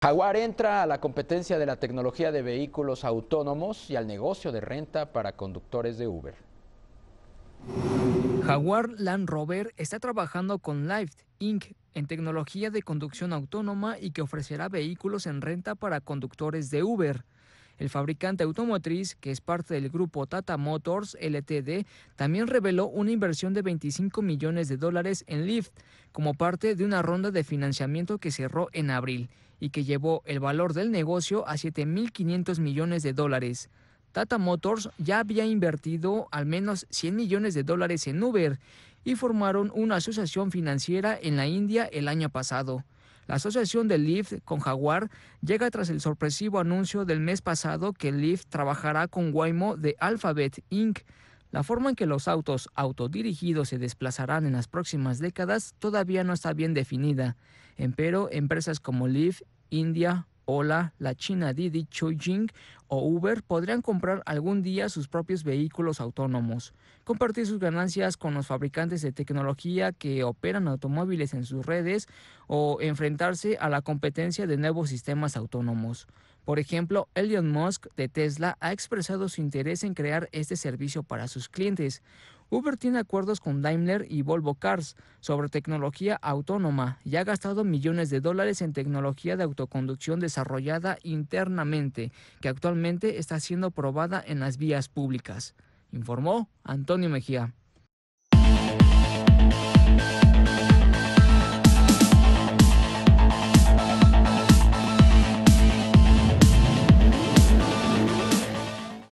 Jaguar entra a la competencia de la tecnología de vehículos autónomos y al negocio de renta para conductores de Uber. Jaguar Land Rover está trabajando con Lyft Inc. en tecnología de conducción autónoma y que ofrecerá vehículos en renta para conductores de Uber. El fabricante automotriz, que es parte del grupo Tata Motors LTD, también reveló una inversión de 25 millones de dólares en Lyft como parte de una ronda de financiamiento que cerró en abril y que llevó el valor del negocio a 7.500 millones de dólares. Tata Motors ya había invertido al menos 100 millones de dólares en Uber y formaron una asociación financiera en la India el año pasado. La asociación de Lyft con Jaguar llega tras el sorpresivo anuncio del mes pasado que Lyft trabajará con Waymo de Alphabet Inc. La forma en que los autos autodirigidos se desplazarán en las próximas décadas todavía no está bien definida, empero empresas como Leaf, India, Ola, la China Didi, Chuxing o Uber podrían comprar algún día sus propios vehículos autónomos, compartir sus ganancias con los fabricantes de tecnología que operan automóviles en sus redes o enfrentarse a la competencia de nuevos sistemas autónomos. Por ejemplo, Elon Musk de Tesla ha expresado su interés en crear este servicio para sus clientes. Uber tiene acuerdos con Daimler y Volvo Cars sobre tecnología autónoma y ha gastado millones de dólares en tecnología de autoconducción desarrollada internamente, que actualmente está siendo probada en las vías públicas, informó Antonio Mejía.